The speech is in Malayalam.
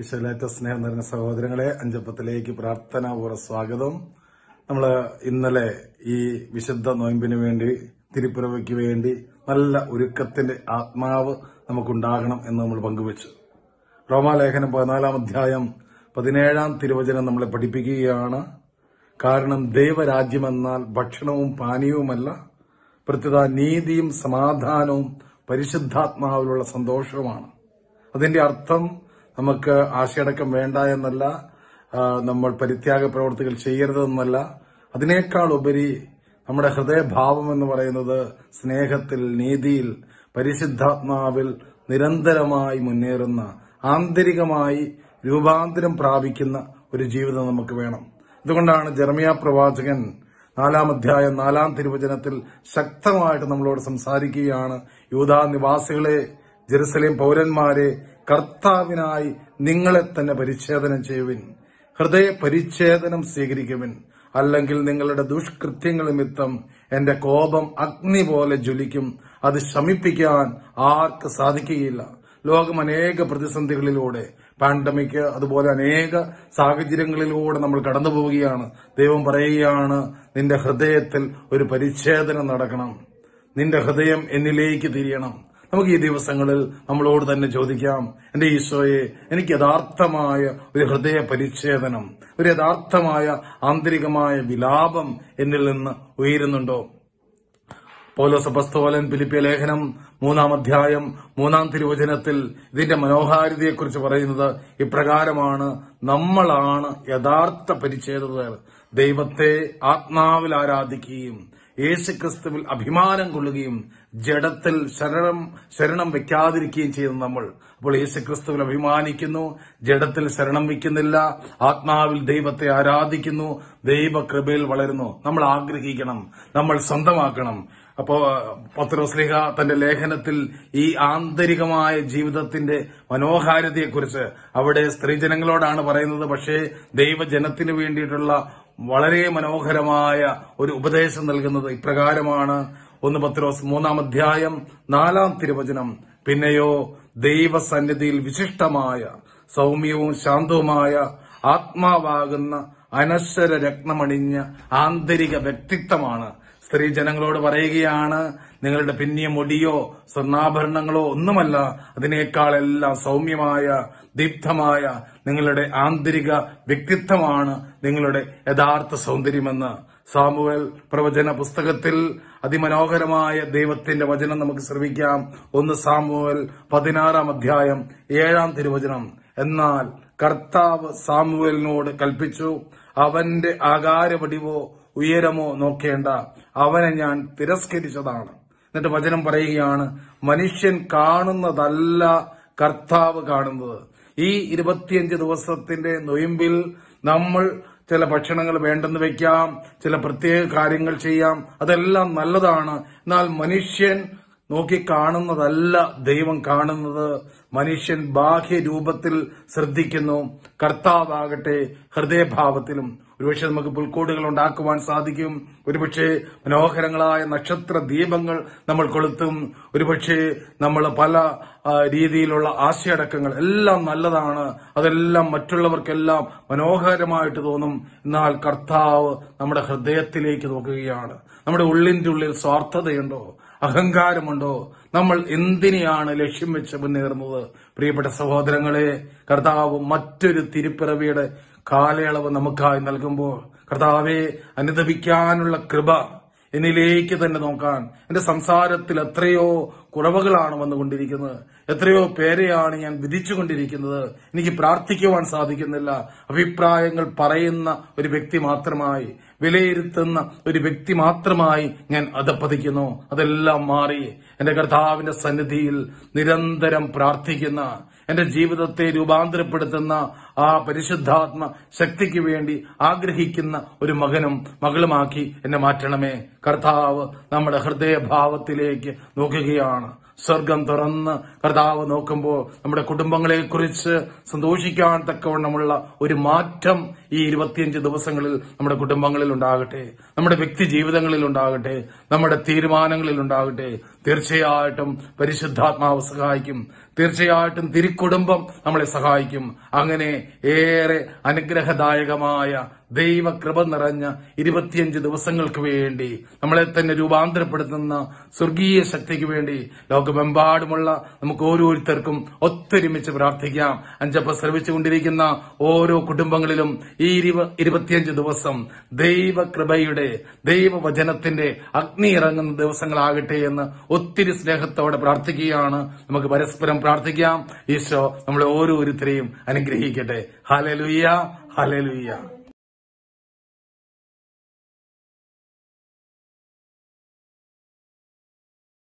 ഈശോയിലേറ്റ സ്നേഹം നിറഞ്ഞ സഹോദരങ്ങളെ അഞ്ചപ്പത്തിലേക്ക് പ്രാർത്ഥനാപൂർവ്വ സ്വാഗതം നമ്മൾ ഇന്നലെ ഈ വിശുദ്ധ നോയമ്പിന് വേണ്ടി തിരുപ്പുരവയ്ക്ക് വേണ്ടി നല്ല ഒരുക്കത്തിന്റെ ആത്മാവ് നമുക്കുണ്ടാകണം എന്ന് നമ്മൾ പങ്കുവച്ചു റോമാലേഖനം പതിനാലാം അധ്യായം പതിനേഴാം തിരുവചനം നമ്മളെ പഠിപ്പിക്കുകയാണ് കാരണം ദൈവരാജ്യമെന്നാൽ ഭക്ഷണവും പാനീയവുമല്ല പ്രത്യേക നീതിയും സമാധാനവും പരിശുദ്ധാത്മാവിലുള്ള സന്തോഷവുമാണ് അതിന്റെ അർത്ഥം നമുക്ക് ആശയടക്കം വേണ്ട എന്നല്ല നമ്മൾ പരിത്യാഗ പ്രവർത്തികൾ ചെയ്യരുതെന്നല്ല അതിനേക്കാൾ ഉപരി നമ്മുടെ ഹൃദയഭാവം എന്ന് പറയുന്നത് സ്നേഹത്തിൽ നീതിയിൽ പരിശുദ്ധാത്മാവിൽ നിരന്തരമായി മുന്നേറുന്ന ആന്തരികമായി രൂപാന്തരം പ്രാപിക്കുന്ന ഒരു ജീവിതം നമുക്ക് വേണം ഇതുകൊണ്ടാണ് ജർമിയ പ്രവാചകൻ നാലാം അധ്യായം നാലാം തിരുവചനത്തിൽ ശക്തമായിട്ട് നമ്മളോട് സംസാരിക്കുകയാണ് യൂതാ നിവാസികളെ ജെറുസലേം പൗരന്മാരെ കർത്താവിനായി നിങ്ങളെ തന്നെ പരിച്ഛേദനം ചെയ്യുവിൻ ഹൃദയ പരിച്ഛേദനം സ്വീകരിക്കുവിൻ അല്ലെങ്കിൽ നിങ്ങളുടെ ദുഷ്കൃത്യങ്ങൾ നിമിത്തം എന്റെ കോപം അഗ്നി പോലെ ജ്വലിക്കും അത് ശമിപ്പിക്കാൻ ആർക്ക് സാധിക്കുകയില്ല ലോകം അനേക പ്രതിസന്ധികളിലൂടെ പാൻഡമിക് അതുപോലെ അനേക സാഹചര്യങ്ങളിലൂടെ നമ്മൾ കടന്നു പോവുകയാണ് ദൈവം പറയുകയാണ് നിന്റെ ഹൃദയത്തിൽ ഒരു പരിച്ഛേദനം നടക്കണം നിന്റെ ഹൃദയം എന്നിലേക്ക് തിരിയണം നമുക്ക് ഈ ദിവസങ്ങളിൽ നമ്മളോട് തന്നെ ചോദിക്കാം എന്റെ ഈശോയെ എനിക്ക് യഥാർത്ഥമായ ഒരു ഹൃദയ പരിച്ഛേദനം ഒരു യഥാർത്ഥമായ ആന്തരികമായ വിലാപം എന്നിൽ നിന്ന് ഉയരുന്നുണ്ടോ പൗലോസപസ്തോലൻ പിലിപ്പിയ ലേഖനം മൂന്നാം അധ്യായം മൂന്നാം തിരുവചനത്തിൽ ഇതിന്റെ മനോഹാരിതയെക്കുറിച്ച് പറയുന്നത് ഇപ്രകാരമാണ് നമ്മളാണ് യഥാർത്ഥ പരിച്ഛേദതകൾ ദൈവത്തെ ആത്മാവിൽ ആരാധിക്കുകയും യേശുക്രിസ്തുവിൽ അഭിമാനം കൊള്ളുകയും ജഡത്തിൽ ശരണം ശരണം വെക്കാതിരിക്കുകയും ചെയ്യുന്നു നമ്മൾ അപ്പോൾ യേശുക്രിസ്തുവിൽ അഭിമാനിക്കുന്നു ജഡത്തിൽ ശരണം വയ്ക്കുന്നില്ല ആത്മാവിൽ ദൈവത്തെ ആരാധിക്കുന്നു ദൈവകൃപയിൽ വളരുന്നു നമ്മൾ ആഗ്രഹിക്കണം നമ്മൾ സ്വന്തമാക്കണം അപ്പോ പത്രോസ്ലിഹ തന്റെ ലേഖനത്തിൽ ഈ ആന്തരികമായ ജീവിതത്തിന്റെ മനോഹാരിതയെക്കുറിച്ച് അവിടെ സ്ത്രീജനങ്ങളോടാണ് പറയുന്നത് പക്ഷേ ദൈവജനത്തിന് വേണ്ടിയിട്ടുള്ള വളരെ മനോഹരമായ ഒരു ഉപദേശം നൽകുന്നത് ഇപ്രകാരമാണ് ഒന്ന് പത്രോസ് മൂന്നാം അധ്യായം നാലാം തിരുവചനം പിന്നെയോ ദൈവസന്നിധിയിൽ വിശിഷ്ടമായ സൗമ്യവും ശാന്തവുമായ ആത്മാവാകുന്ന അനശ്വര രക്തമണിഞ്ഞ ആന്തരിക വ്യക്തിത്വമാണ് സ്ത്രീ ജനങ്ങളോട് പറയുകയാണ് നിങ്ങളുടെ പിന്നിയ മുടിയോ സ്വർണ്ണാഭരണങ്ങളോ ഒന്നുമല്ല അതിനേക്കാൾ എല്ലാം സൗമ്യമായ ദീപ്തമായ നിങ്ങളുടെ ആന്തരിക വ്യക്തിത്വമാണ് നിങ്ങളുടെ യഥാർത്ഥ സൗന്ദര്യമെന്ന് സാമുവൽ പ്രവചന പുസ്തകത്തിൽ അതിമനോഹരമായ ദൈവത്തിന്റെ വചനം നമുക്ക് ശ്രമിക്കാം ഒന്ന് സാമുവൽ പതിനാറാം അധ്യായം ഏഴാം തിരുവചനം എന്നാൽ കർത്താവ് സാമുവലിനോട് കൽപ്പിച്ചു അവന്റെ ആകാരവടിവോ ഉയരമോ നോക്കേണ്ട അവനെ ഞാൻ തിരസ്കരിച്ചതാണ് എന്നിട്ട് വചനം പറയുകയാണ് മനുഷ്യൻ കാണുന്നതല്ല കർത്താവ് കാണുന്നത് ഈ ഇരുപത്തിയഞ്ച് ദിവസത്തിന്റെ നൊയിമ്പിൽ നമ്മൾ ചില ഭക്ഷണങ്ങൾ വേണ്ടെന്ന് വെക്കാം ചില പ്രത്യേക കാര്യങ്ങൾ ചെയ്യാം അതെല്ലാം നല്ലതാണ് എന്നാൽ മനുഷ്യൻ നോക്കിക്കാണുന്നതല്ല ദൈവം കാണുന്നത് മനുഷ്യൻ ബാഹ്യരൂപത്തിൽ ശ്രദ്ധിക്കുന്നു കർത്താവാകട്ടെ ഹൃദയഭാവത്തിലും ഒരുപക്ഷെ നമുക്ക് പുൽക്കോടുകൾ ഉണ്ടാക്കുവാൻ സാധിക്കും ഒരുപക്ഷെ മനോഹരങ്ങളായ നക്ഷത്ര ദീപങ്ങൾ നമ്മൾ കൊളുത്തും ഒരുപക്ഷെ നമ്മൾ പല രീതിയിലുള്ള ആശയടക്കങ്ങൾ എല്ലാം നല്ലതാണ് അതെല്ലാം മറ്റുള്ളവർക്കെല്ലാം മനോഹരമായിട്ട് തോന്നും എന്നാൽ കർത്താവ് നമ്മുടെ ഹൃദയത്തിലേക്ക് നോക്കുകയാണ് നമ്മുടെ ഉള്ളിന്റെ ഉള്ളിൽ സ്വാർത്ഥതയുണ്ടോ അഹങ്കാരമുണ്ടോ നമ്മൾ എന്തിനെയാണ് ലക്ഷ്യം വെച്ച് മുന്നേറുന്നത് പ്രിയപ്പെട്ട സഹോദരങ്ങളെ കർത്താവ് മറ്റൊരു തിരുപ്പിറവിയുടെ കാലയളവ് നമുക്കായി നൽകുമ്പോൾ കർത്താവെ അനുദപിക്കാനുള്ള കൃപ എന്നിലേക്ക് തന്നെ നോക്കാൻ എന്റെ സംസാരത്തിൽ എത്രയോ കുറവുകളാണ് വന്നുകൊണ്ടിരിക്കുന്നത് എത്രയോ പേരെയാണ് ഞാൻ വിധിച്ചുകൊണ്ടിരിക്കുന്നത് എനിക്ക് പ്രാർത്ഥിക്കുവാൻ സാധിക്കുന്നില്ല അഭിപ്രായങ്ങൾ പറയുന്ന ഒരു വ്യക്തി മാത്രമായി വിലയിരുത്തുന്ന ഒരു വ്യക്തി മാത്രമായി ഞാൻ അധപ്പതിക്കുന്നു അതെല്ലാം മാറി എന്റെ കർത്താവിന്റെ സന്നിധിയിൽ നിരന്തരം പ്രാർത്ഥിക്കുന്ന എന്റെ ജീവിതത്തെ രൂപാന്തരപ്പെടുത്തുന്ന ആ പരിശുദ്ധാത്മ ശക്തിക്ക് വേണ്ടി ആഗ്രഹിക്കുന്ന ഒരു മകനും മകളുമാക്കി എന്നെ മാറ്റണമേ കർത്താവ് നമ്മുടെ ഹൃദയഭാവത്തിലേക്ക് നോക്കുകയാണ് സ്വർഗം തുറന്ന് കർത്താവ് നോക്കുമ്പോൾ നമ്മുടെ കുടുംബങ്ങളെക്കുറിച്ച് സന്തോഷിക്കാൻ തക്കവണ്ണമുള്ള ഒരു മാറ്റം ഈ ഇരുപത്തിയഞ്ച് ദിവസങ്ങളിൽ നമ്മുടെ കുടുംബങ്ങളിൽ ഉണ്ടാകട്ടെ നമ്മുടെ വ്യക്തി ജീവിതങ്ങളിൽ ഉണ്ടാകട്ടെ നമ്മുടെ തീരുമാനങ്ങളിൽ ഉണ്ടാകട്ടെ തീർച്ചയായിട്ടും പരിശുദ്ധാത്മാവ് സഹായിക്കും തീർച്ചയായിട്ടും തിരുക്കുടുംബം നമ്മളെ സഹായിക്കും അങ്ങനെ ഏറെ അനുഗ്രഹദായകമായ ദൈവകൃപ നിറഞ്ഞ ഇരുപത്തിയഞ്ച് ദിവസങ്ങൾക്ക് വേണ്ടി നമ്മളെ തന്നെ രൂപാന്തരപ്പെടുത്തുന്ന സ്വർഗീയ ശക്തിക്ക് വേണ്ടി ലോകമെമ്പാടുമുള്ള നമുക്ക് ഓരോരുത്തർക്കും ഒത്തൊരുമിച്ച് പ്രാർത്ഥിക്കാം അഞ്ചപ്പ ശ്രമിച്ചുകൊണ്ടിരിക്കുന്ന ഓരോ കുടുംബങ്ങളിലും ഈ ഇരുപത്തിയഞ്ച് ദിവസം ദൈവകൃപയുടെ ദൈവവചനത്തിന്റെ അഗ്നി ഇറങ്ങുന്ന ദിവസങ്ങളാകട്ടെ എന്ന് ഒത്തിരി സ്നേഹത്തോടെ പ്രാർത്ഥിക്കുകയാണ് നമുക്ക് പരസ്പരം പ്രാർത്ഥിക്കാം ഈശോ നമ്മളെ ഓരോരുത്തരെയും അനുഗ്രഹിക്കട്ടെ ഹലലുയ്യ ഹലലുയ്യ